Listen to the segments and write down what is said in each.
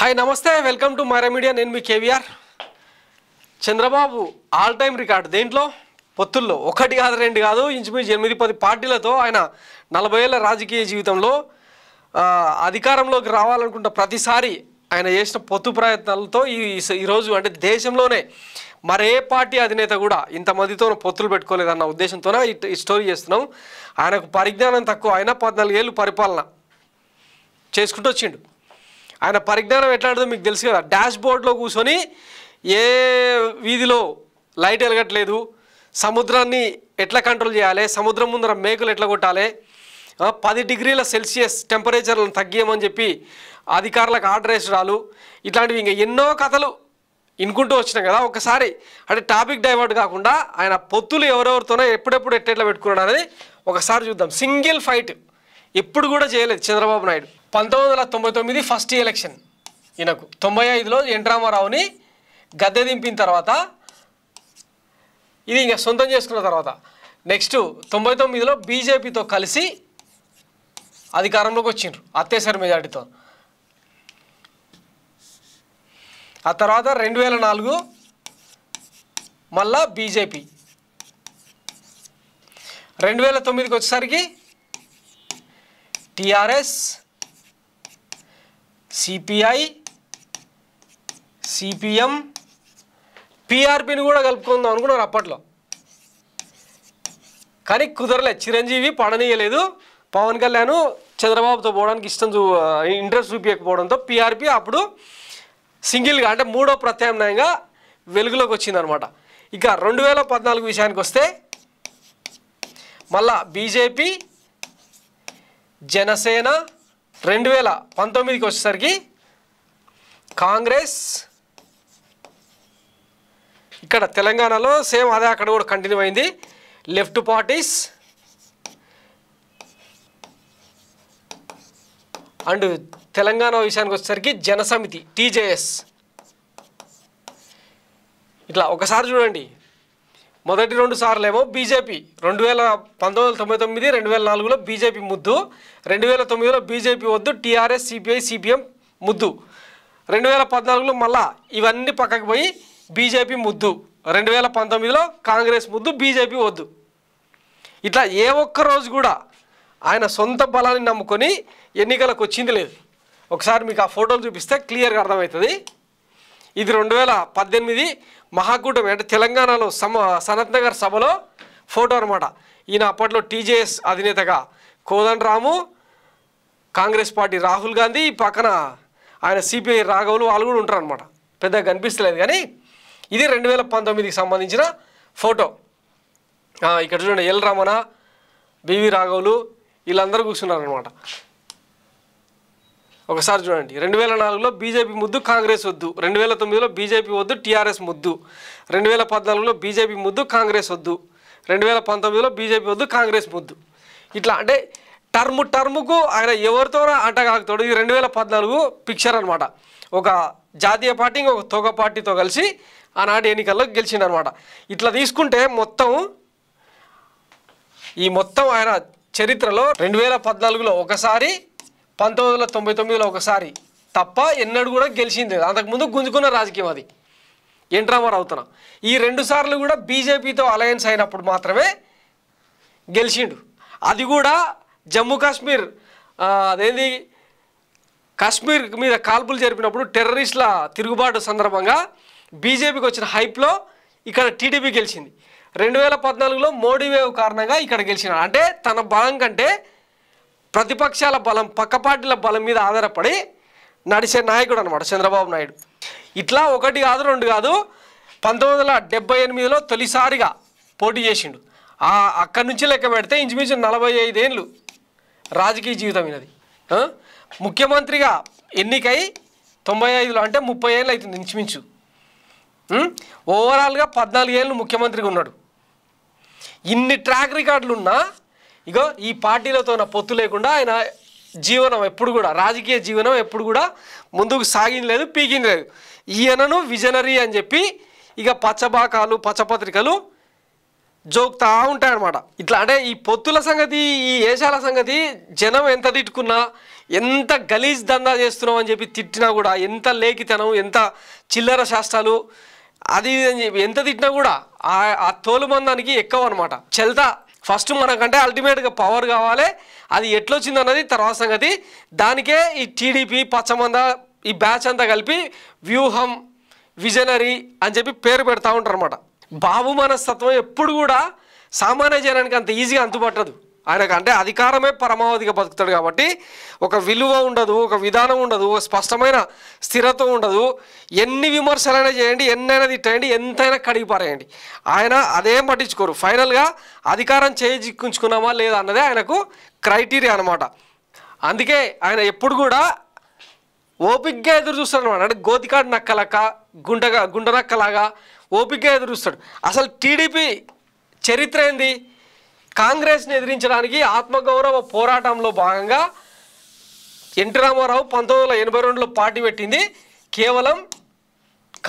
hi నమస్తే welcome to మారా media నేను మీ KVR Chandrababu all time record దేంట్లో పొత్తుల్లో ఒకటి కాదు రెండు కాదు ఇంచుమించు ఎనిమిది పది పార్టీలతో ఆయన నలభై ఏళ్ళ రాజకీయ జీవితంలో అధికారంలోకి రావాలనుకున్న ప్రతిసారి ఆయన చేసిన పొత్తు ప్రయత్నాలతో ఈ ఈరోజు అంటే దేశంలోనే మరే పార్టీ అధినేత కూడా ఇంతమందితో పొత్తులు పెట్టుకోలేదన్న ఉద్దేశంతోనే ఈ స్టోరీ చేస్తున్నాం ఆయనకు పరిజ్ఞానం తక్కువ అయినా ఏళ్ళు పరిపాలన చేసుకుంటూ వచ్చిండు ఆయన పరిజ్ఞానం ఎట్లాంటిదో మీకు తెలుసు కదా డాష్ బోర్డ్లో కూర్చొని ఏ వీధిలో లైట్ వెలగట్లేదు సముద్రాన్ని ఎట్లా కంట్రోల్ చేయాలి సముద్రం ముందర మేకులు ఎట్లా కొట్టాలి పది డిగ్రీల సెల్సియస్ టెంపరేచర్లను తగ్గియమని చెప్పి అధికారులకు ఆర్డర్ వేసడాలు ఇట్లాంటివి ఇంకా ఎన్నో కథలు ఇనుకుంటూ వచ్చినాం కదా ఒకసారి అంటే టాపిక్ డైవర్ట్ కాకుండా ఆయన పొత్తులు ఎవరెవరితోనో ఎప్పుడెప్పుడు ఎట్టెట్లా పెట్టుకున్నాడు అనేది ఒకసారి చూద్దాం సింగిల్ ఫైట్ ఎప్పుడు కూడా చేయలేదు చంద్రబాబు నాయుడు పంతొమ్మిది వందల తొంభై తొమ్మిది ఫస్ట్ ఎలక్షన్ ఈయనకు తొంభై ఐదులో ఎన్ రామారావుని గద్దె దింపిన తర్వాత ఇది ఇంకా సొంతం చేసుకున్న తర్వాత నెక్స్ట్ తొంభై తొమ్మిదిలో బీజేపీతో కలిసి అధికారంలోకి వచ్చిండ్రు అత్తేసరి మెజార్టీతో ఆ తర్వాత రెండు వేల నాలుగు మళ్ళా బీజేపీ రెండు వేల తొమ్మిదికి వచ్చేసరికి టీఆర్ఎస్ సిపిఐ సిపిఎం పిఆర్పిని కూడా కలుపుకుందాం అనుకున్నారు అప్పట్లో కానీ కుదరలే చిరంజీవి పడనీయలేదు పవన్ కళ్యాణ్ చంద్రబాబుతో పోవడానికి ఇష్టం చూ ఇంట్రెస్ట్ చూపించకపోవడంతో పిఆర్పి అప్పుడు సింగిల్గా అంటే మూడో ప్రత్యామ్నాయంగా వెలుగులోకి వచ్చిందనమాట ఇక రెండు వేల పద్నాలుగు విషయానికి వస్తే మళ్ళా బీజేపీ జనసేన రెండు వేల పంతొమ్మిదికి వచ్చేసరికి కాంగ్రెస్ ఇక్కడ తెలంగాణలో సేమ్ అదే అక్కడ కూడా కంటిన్యూ అయింది లెఫ్ట్ పార్టీస్ అండ్ తెలంగాణ విషయానికి వచ్చేసరికి జనసమితి టీజేఎస్ ఇట్లా ఒకసారి చూడండి మొదటి రెండు సార్లు ఏమో బీజేపీ రెండు వేల పంతొమ్మిది వందల తొంభై తొమ్మిది రెండు వేల నాలుగులో బీజేపీ ముద్దు రెండు వేల తొమ్మిదిలో బీజేపీ వద్దు టీఆర్ఎస్ సిపిఐ సిపిఎం ముద్దు రెండు వేల పద్నాలుగులో మళ్ళా ఇవన్నీ పక్కకు పోయి బీజేపీ ముద్దు రెండు వేల పంతొమ్మిదిలో కాంగ్రెస్ ముద్దు బీజేపీ వద్దు ఇట్లా ఏ ఒక్క రోజు కూడా ఆయన సొంత బలాన్ని నమ్ముకొని ఎన్నికలకు వచ్చింది లేదు ఒకసారి మీకు ఆ ఫోటోలు చూపిస్తే క్లియర్గా అర్థమవుతుంది ఇది రెండు వేల పద్దెనిమిది మహాకూటమి అంటే తెలంగాణలో సమ సనత్ నగర్ సభలో ఫోటో అనమాట ఈయన అప్పట్లో టీజేఎస్ అధినేతగా కోదండరాము కాంగ్రెస్ పార్టీ రాహుల్ గాంధీ పక్కన ఆయన సిపిఐ రాఘవులు వాళ్ళు కూడా ఉంటారు అనమాట పెద్దగా కనిపిస్తలేదు కానీ ఇది రెండు వేల పంతొమ్మిదికి సంబంధించిన ఫోటో ఇక్కడ చూడండి ఎల్ రమణ బివి రాఘవులు వీళ్ళందరూ కూర్చున్నారనమాట ఒకసారి చూడండి రెండు వేల నాలుగులో బీజేపీ ముద్దు కాంగ్రెస్ వద్దు రెండు వేల తొమ్మిదిలో బీజేపీ వద్దు టీఆర్ఎస్ ముద్దు రెండు వేల పద్నాలుగులో బీజేపీ ముద్దు కాంగ్రెస్ వద్దు రెండు వేల పంతొమ్మిదిలో బీజేపీ వద్దు కాంగ్రెస్ ముద్దు ఇట్లా అంటే టర్మ్ టర్మ్కు ఆయన ఎవరితో కాకతోడు ఈ రెండు వేల పద్నాలుగు పిక్చర్ అనమాట ఒక జాతీయ పార్టీ ఇంకొక తోగ పార్టీతో కలిసి ఆనాటి ఎన్నికల్లో గెలిచిండనమాట ఇట్లా తీసుకుంటే మొత్తం ఈ మొత్తం ఆయన చరిత్రలో రెండు వేల పద్నాలుగులో ఒకసారి పంతొమ్మిది వందల తొంభై తొమ్మిదిలో ఒకసారి తప్ప ఎన్నడూ కూడా గెలిచింది అంతకుముందు గుంజుకున్న రాజకీయం అది ఎంట్రామర్ అవుతున్నా ఈ రెండు సార్లు కూడా బీజేపీతో అలయన్స్ అయినప్పుడు మాత్రమే గెలిచిండు అది కూడా జమ్మూ కాశ్మీర్ అదేంది కాశ్మీర్ మీద కాల్పులు జరిపినప్పుడు టెర్రరిస్టుల తిరుగుబాటు సందర్భంగా బీజేపీకి వచ్చిన హైప్లో ఇక్కడ టీడీపీ గెలిచింది రెండు వేల పద్నాలుగులో మోడీ వేవ్ కారణంగా ఇక్కడ గెలిచినాడు అంటే తన బలం కంటే ప్రతిపక్షాల బలం పక్కపాటిల బలం మీద ఆధారపడి నడిచే నాయకుడు అనమాట చంద్రబాబు నాయుడు ఇట్లా ఒకటి కాదు రెండు కాదు పంతొమ్మిది వందల డెబ్బై ఎనిమిదిలో తొలిసారిగా పోటీ చేసిండు ఆ అక్కడి నుంచి లెక్క పెడితే ఇంచుమించు నలభై ఐదేళ్ళు రాజకీయ జీవితం ఇది ముఖ్యమంత్రిగా ఎన్నికై తొంభై ఐదులో అంటే ముప్పై ఏళ్ళు అవుతుంది ఇంచుమించు ఓవరాల్గా పద్నాలుగు ఏళ్ళు ముఖ్యమంత్రిగా ఉన్నాడు ఇన్ని ట్రాక్ రికార్డులు ఉన్నా ఇగో ఈ పార్టీలతో ఉన్న పొత్తు లేకుండా ఆయన జీవనం ఎప్పుడు కూడా రాజకీయ జీవనం ఎప్పుడు కూడా ముందుకు సాగింది పీకింది ఈయనను విజనరీ అని చెప్పి ఇక పచ్చబాకాలు పచ్చపత్రికలు జోక్తా ఉంటాయన్నమాట ఇట్లా అంటే ఈ పొత్తుల సంగతి ఈ ఏషాల సంగతి జనం ఎంత తిట్టుకున్నా ఎంత గలీజ్ దందా చేస్తున్నాం అని చెప్పి తిట్టినా కూడా ఎంత లేఖితనం ఎంత చిల్లర శాస్త్రాలు అది అని చెప్పి ఎంత తిట్టినా కూడా ఆ తోలు మందానికి ఎక్కువ అనమాట చెల్తా ఫస్ట్ మనకంటే అల్టిమేట్గా పవర్ కావాలి అది ఎట్లొచ్చింది అన్నది తర్వాత సంగతి దానికే ఈ టీడీపీ పచ్చమంద ఈ బ్యాచ్ అంతా కలిపి వ్యూహం విజనరీ అని చెప్పి పేరు పెడతా ఉంటారు అనమాట బాబు మనస్తత్వం ఎప్పుడు కూడా సామాన్య జనానికి అంత ఈజీగా అందుబట్టదు ఆయనకు అంటే అధికారమే పరమావధిగా బతుకుతాడు కాబట్టి ఒక విలువ ఉండదు ఒక విధానం ఉండదు ఒక స్పష్టమైన స్థిరత్వం ఉండదు ఎన్ని విమర్శలైనా చేయండి ఎన్నైనా తిట్టేయండి ఎంతైనా కడిగి పారేయండి ఆయన అదేం పట్టించుకోరు ఫైనల్గా అధికారం చేయించుకున్నామా లేదా అన్నదే ఆయనకు క్రైటీరియా అనమాట అందుకే ఆయన ఎప్పుడు కూడా ఓపిక్గా ఎదురు చూస్తాడు అనమాట అంటే గోతికాడు నక్కలక్క గుండగా గుండనక్కలాగా ఓపిక్గా ఎదురు చూస్తాడు అసలు టీడీపీ చరిత్ర ఏంది కాంగ్రెస్ని ఎదిరించడానికి ఆత్మగౌరవ పోరాటంలో భాగంగా ఎన్టీ రామారావు పంతొమ్మిది వందల ఎనభై రెండులో పార్టీ పెట్టింది కేవలం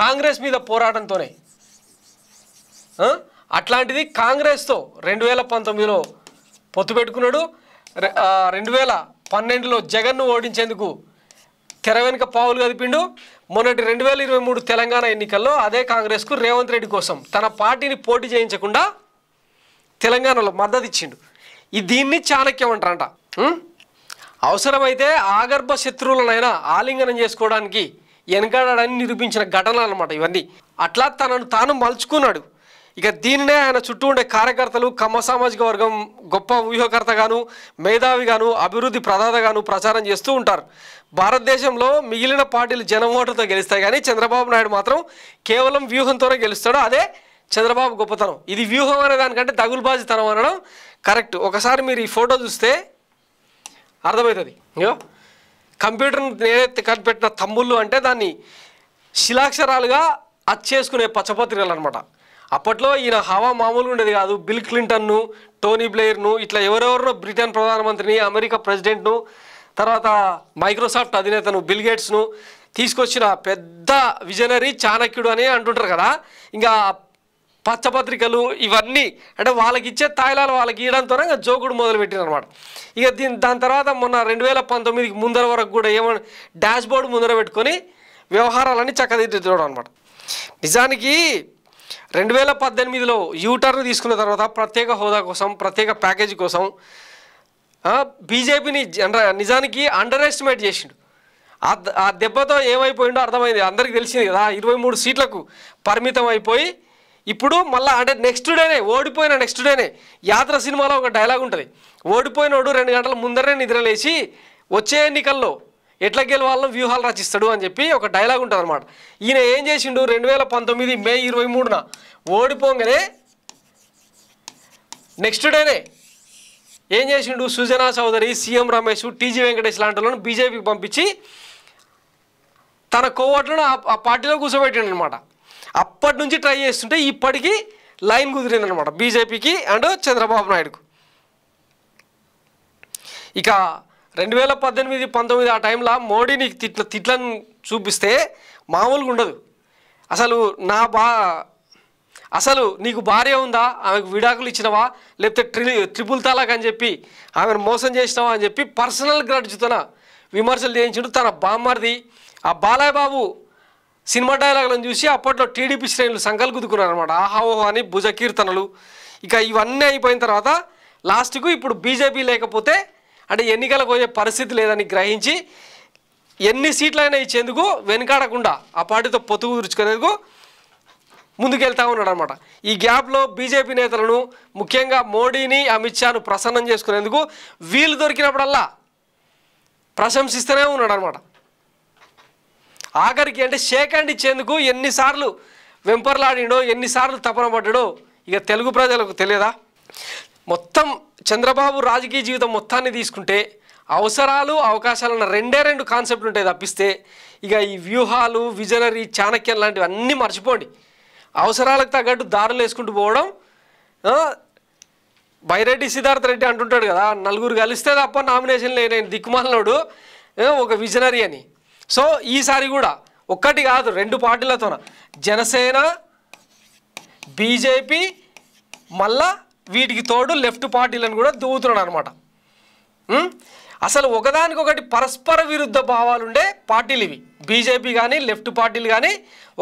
కాంగ్రెస్ మీద పోరాటంతోనే అట్లాంటిది కాంగ్రెస్తో రెండు వేల పంతొమ్మిదిలో పొత్తు పెట్టుకున్నాడు రెండు వేల పన్నెండులో జగన్ను ఓడించేందుకు తెర వెనుక పావులు కదిపిండు మొన్నటి రెండు వేల ఇరవై మూడు తెలంగాణ ఎన్నికల్లో అదే కాంగ్రెస్కు రేవంత్ రెడ్డి కోసం తన పార్టీని పోటీ చేయించకుండా తెలంగాణలో మద్దతు ఇచ్చిండు ఈ దీన్ని చాణక్యం అంటారంట అవసరమైతే ఆగర్భ శత్రువులనైనా ఆలింగనం చేసుకోవడానికి వెనకాడని నిరూపించిన ఘటనలు అనమాట ఇవన్నీ అట్లా తనను తాను మలుచుకున్నాడు ఇక దీనినే ఆయన చుట్టూ ఉండే కార్యకర్తలు కమ్మ సామాజిక వర్గం గొప్ప వ్యూహకర్తగాను మేధావిగాను అభివృద్ధి ప్రదాతగాను ప్రచారం చేస్తూ ఉంటారు భారతదేశంలో మిగిలిన పార్టీలు జనం ఓటుతో గెలుస్తాయి కానీ చంద్రబాబు నాయుడు మాత్రం కేవలం వ్యూహంతోనే గెలుస్తాడు అదే చంద్రబాబు గొప్పతనం ఇది వ్యూహం అనే దానికంటే తగులుబాజీతనం అనడం కరెక్ట్ ఒకసారి మీరు ఈ ఫోటో చూస్తే అర్థమవుతుంది యో కంప్యూటర్ నేనైతే కనిపెట్టిన తమ్ముళ్ళు అంటే దాన్ని శిలాక్షరాలుగా అచ్చేసుకునే పచ్చపత్రికలు అనమాట అప్పట్లో ఈయన హవా మామూలుగా ఉండేది కాదు బిల్ క్లింటన్ను టోనీ బ్లెయిర్ను ఇట్లా ఎవరెవరినో బ్రిటన్ ప్రధానమంత్రిని అమెరికా ప్రెసిడెంట్ను తర్వాత మైక్రోసాఫ్ట్ అధినేతను బిల్ గేట్స్ను తీసుకొచ్చిన పెద్ద విజనరీ చాణక్యుడు అని అంటుంటారు కదా ఇంకా పచ్చపత్రికలు ఇవన్నీ అంటే వాళ్ళకి ఇచ్చే తాయిలాలు వాళ్ళకి ఇవ్వడంతో జోకుడు మొదలుపెట్టిన అనమాట ఇక దీని దాని తర్వాత మొన్న రెండు వేల పంతొమ్మిదికి ముందర వరకు కూడా ఏమో డాష్ బోర్డ్ ముందర పెట్టుకొని వ్యవహారాలన్నీ చక్కదిద్దుతాడు అనమాట నిజానికి రెండు వేల పద్దెనిమిదిలో యూటర్న్ తీసుకున్న తర్వాత ప్రత్యేక హోదా కోసం ప్రత్యేక ప్యాకేజీ కోసం బీజేపీని నిజానికి అండర్ ఎస్టిమేట్ చేసిండు ఆ దెబ్బతో ఏమైపోయిండో అర్థమైంది అందరికీ తెలిసింది కదా ఇరవై మూడు సీట్లకు పరిమితం అయిపోయి ఇప్పుడు మళ్ళీ అంటే నెక్స్ట్ డేనే ఓడిపోయిన నెక్స్ట్ డేనే యాత్ర సినిమాలో ఒక డైలాగ్ ఉంటుంది ఓడిపోయినోడు రెండు గంటల ముందరే నిద్రలేచి వచ్చే ఎన్నికల్లో ఎట్లా గెలవాలను వ్యూహాలు రచిస్తాడు అని చెప్పి ఒక డైలాగ్ ఉంటుంది అనమాట ఈయన ఏం చేసిండు రెండు వేల పంతొమ్మిది మే ఇరవై మూడున ఓడిపోగానే నెక్స్ట్ డేనే ఏం చేసిండు సుజనా చౌదరి సీఎం రమేష్ టీజీ వెంకటేష్ లాంటి వాళ్ళని బీజేపీకి పంపించి తన కోవట్లను ఆ పార్టీలో కూర్చోబెట్టిండు అనమాట అప్పటి నుంచి ట్రై చేస్తుంటే ఇప్పటికీ లైన్ కుదిరింది అనమాట బీజేపీకి అండ్ చంద్రబాబు నాయుడుకు ఇక రెండు వేల పద్దెనిమిది పంతొమ్మిది ఆ టైంలో మోడీని తిట్ల తిట్లను చూపిస్తే మామూలుగా ఉండదు అసలు నా బా అసలు నీకు భార్య ఉందా ఆమెకు విడాకులు ఇచ్చినవా లేకపోతే ట్రి ట్రిపుల్ తలాక్ అని చెప్పి ఆమెను మోసం చేసినావా అని చెప్పి పర్సనల్ గ్రడ్జ్తోన విమర్శలు చేయించుడు తన బామ్మర్ది ఆ బాలయ్య బాబు సినిమా డైలాగులను చూసి అప్పట్లో టీడీపీ శ్రేణులు సంఘాలు కుదుకున్నారు అనమాట ఆహావోహో అని భుజ కీర్తనలు ఇక ఇవన్నీ అయిపోయిన తర్వాత లాస్ట్కు ఇప్పుడు బీజేపీ లేకపోతే అంటే ఎన్నికలకు పోయే పరిస్థితి లేదని గ్రహించి ఎన్ని సీట్లైనా ఇచ్చేందుకు వెనుకాడకుండా ఆ పార్టీతో పొత్తు కుదుర్చుకునేందుకు ముందుకెళ్తా ఉన్నాడు అనమాట ఈ గ్యాప్లో బీజేపీ నేతలను ముఖ్యంగా మోడీని అమిత్ షాను ప్రసన్నం చేసుకునేందుకు వీలు దొరికినప్పుడల్లా ప్రశంసిస్తూనే ఉన్నాడు అనమాట ఆఖరికి అంటే షేక్ హ్యాండ్ ఇచ్చేందుకు ఎన్నిసార్లు వెంపర్లాడినో ఎన్నిసార్లు తపన పడ్డాడో ఇక తెలుగు ప్రజలకు తెలియదా మొత్తం చంద్రబాబు రాజకీయ జీవితం మొత్తాన్ని తీసుకుంటే అవసరాలు అవకాశాలను రెండే రెండు కాన్సెప్ట్లు ఉంటాయి తప్పిస్తే ఇక ఈ వ్యూహాలు విజనరీ చాణక్యం లాంటివి అన్నీ మర్చిపోండి అవసరాలకు తగ్గట్టు దారులు వేసుకుంటూ పోవడం బైరెడ్డి సిద్ధార్థ రెడ్డి అంటుంటాడు కదా నలుగురు కలిస్తే తప్ప నామినేషన్ లేని దిక్కుమాలనోడు ఒక విజనరీ అని సో ఈసారి కూడా ఒక్కటి కాదు రెండు పార్టీలతోన జనసేన బీజేపీ మళ్ళా వీటికి తోడు లెఫ్ట్ పార్టీలను కూడా దూగుతున్నాడు అనమాట అసలు ఒకదానికొకటి పరస్పర విరుద్ధ భావాలుండే పార్టీలు ఇవి బీజేపీ కానీ లెఫ్ట్ పార్టీలు కానీ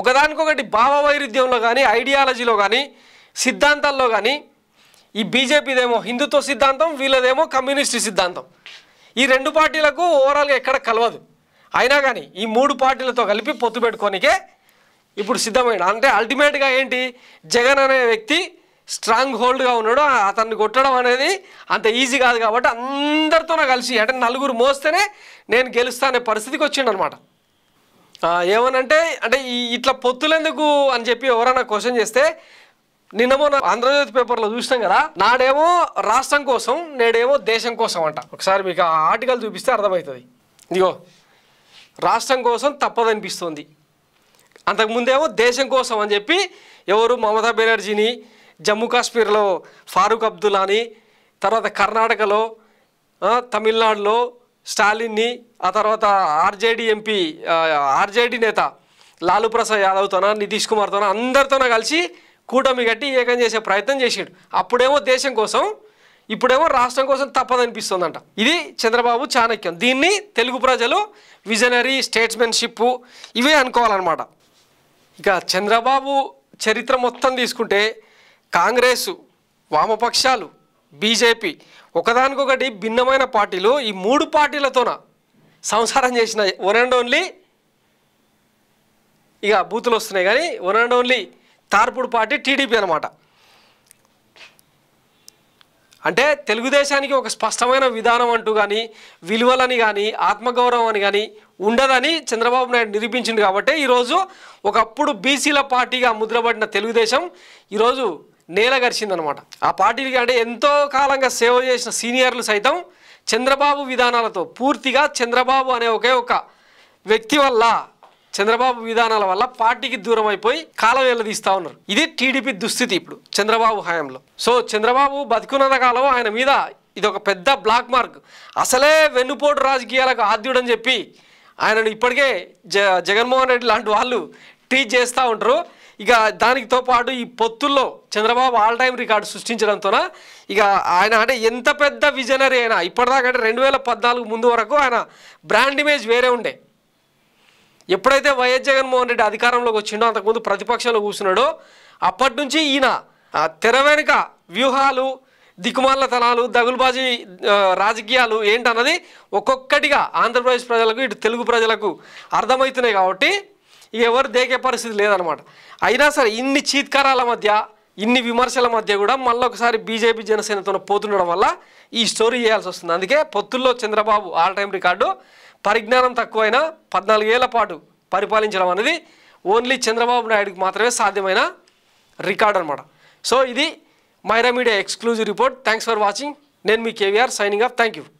ఒకదానికొకటి భావ వైరుధ్యంలో కానీ ఐడియాలజీలో కానీ సిద్ధాంతాల్లో కానీ ఈ బీజేపీదేమో హిందుత్వ సిద్ధాంతం వీళ్ళదేమో కమ్యూనిస్ట్ సిద్ధాంతం ఈ రెండు పార్టీలకు ఓవరాల్గా ఎక్కడ కలవదు అయినా కానీ ఈ మూడు పార్టీలతో కలిపి పొత్తు పెట్టుకోనికే ఇప్పుడు సిద్ధమైన అంటే అల్టిమేట్గా ఏంటి జగన్ అనే వ్యక్తి స్ట్రాంగ్ హోల్డ్గా ఉన్నాడు అతన్ని కొట్టడం అనేది అంత ఈజీ కాదు కాబట్టి అందరితోనే కలిసి అంటే నలుగురు మోస్తేనే నేను గెలుస్తానే పరిస్థితికి వచ్చిండనమాట ఏమనంటే అంటే ఈ ఇట్లా పొత్తులెందుకు అని చెప్పి ఎవరైనా క్వశ్చన్ చేస్తే నిన్న మొన్న ఆంధ్రజ్యోతి పేపర్లో చూసినాం కదా నాడేమో రాష్ట్రం కోసం నేడేమో దేశం కోసం అంట ఒకసారి మీకు ఆర్టికల్ చూపిస్తే అర్థమవుతుంది ఇదిగో రాష్ట్రం కోసం తప్పదనిపిస్తుంది అంతకుముందేమో దేశం కోసం అని చెప్పి ఎవరు మమతా బెనర్జీని జమ్మూ కాశ్మీర్లో ఫారూక్ అబ్దుల్లాని తర్వాత కర్ణాటకలో తమిళనాడులో స్టాలిన్ని ఆ తర్వాత ఆర్జేడీ ఎంపీ ఆర్జేడీ నేత లాలూ ప్రసాద్ యాదవ్తోనా నితీష్ కుమార్తోనా అందరితోనో కలిసి కూటమి కట్టి ఏకం చేసే ప్రయత్నం చేసాడు అప్పుడేమో దేశం కోసం ఇప్పుడేమో రాష్ట్రం కోసం తప్పదనిపిస్తుందంట ఇది చంద్రబాబు చాణక్యం దీన్ని తెలుగు ప్రజలు విజనరీ స్టేట్స్మెన్షిప్ ఇవే అనుకోవాలన్నమాట ఇక చంద్రబాబు చరిత్ర మొత్తం తీసుకుంటే కాంగ్రెస్ వామపక్షాలు బీజేపీ ఒకదానికొకటి భిన్నమైన పార్టీలు ఈ మూడు పార్టీలతోన సంసారం చేసిన వన్ అండ్ ఓన్లీ ఇక బూతులు వస్తున్నాయి కానీ వన్ అండ్ ఓన్లీ తార్పుడు పార్టీ టీడీపీ అనమాట అంటే తెలుగుదేశానికి ఒక స్పష్టమైన విధానం అంటూ కానీ విలువలని కానీ ఆత్మగౌరవం అని కానీ ఉండదని చంద్రబాబు నాయుడు నిరూపించింది కాబట్టి ఈరోజు ఒకప్పుడు బీసీల పార్టీగా ముద్రపడిన తెలుగుదేశం ఈరోజు నేల గరిచిందనమాట ఆ పార్టీకి అంటే ఎంతో కాలంగా సేవ చేసిన సీనియర్లు సైతం చంద్రబాబు విధానాలతో పూర్తిగా చంద్రబాబు అనే ఒకే ఒక వ్యక్తి వల్ల చంద్రబాబు విధానాల వల్ల పార్టీకి దూరం అయిపోయి కాలం వెళ్ళదీస్తా ఉన్నారు ఇది టీడీపీ దుస్థితి ఇప్పుడు చంద్రబాబు హయాంలో సో చంద్రబాబు బతుకున్న కాలం ఆయన మీద ఇది ఒక పెద్ద బ్లాక్ మార్క్ అసలే వెన్నుపోటు రాజకీయాలకు ఆద్యుడని చెప్పి ఆయనను ఇప్పటికే జ జగన్మోహన్ రెడ్డి లాంటి వాళ్ళు ట్రీట్ చేస్తూ ఉంటారు ఇక దానితో పాటు ఈ పొత్తుల్లో చంద్రబాబు ఆల్ టైం రికార్డు సృష్టించడంతోన ఇక ఆయన అంటే ఎంత పెద్ద విజనరీ అయినా ఇప్పటిదాకంటే అంటే రెండు వేల పద్నాలుగు ముందు వరకు ఆయన బ్రాండ్ ఇమేజ్ వేరే ఉండే ఎప్పుడైతే వైఎస్ జగన్మోహన్ రెడ్డి అధికారంలోకి వచ్చిండో అంతకుముందు ప్రతిపక్షంలో కూర్చున్నాడో అప్పటి నుంచి ఈయన తెర వెనుక వ్యూహాలు తలాలు దగులుబాజీ రాజకీయాలు ఏంటన్నది ఒక్కొక్కటిగా ఆంధ్రప్రదేశ్ ప్రజలకు ఇటు తెలుగు ప్రజలకు అర్థమవుతున్నాయి కాబట్టి ఎవరు దేకే పరిస్థితి లేదనమాట అయినా సరే ఇన్ని చీత్కారాల మధ్య ఇన్ని విమర్శల మధ్య కూడా మళ్ళీ ఒకసారి బీజేపీ జనసేనతో పోతుండడం వల్ల ఈ స్టోరీ చేయాల్సి వస్తుంది అందుకే పొత్తుల్లో చంద్రబాబు ఆల్ టైం రికార్డు పరిజ్ఞానం తక్కువైనా పద్నాలుగేళ్ల పాటు పరిపాలించడం అనేది ఓన్లీ చంద్రబాబు నాయుడుకి మాత్రమే సాధ్యమైన రికార్డ్ అనమాట సో ఇది Myra media exclusive report thanks for watching నేను మీ KVR signing off thank you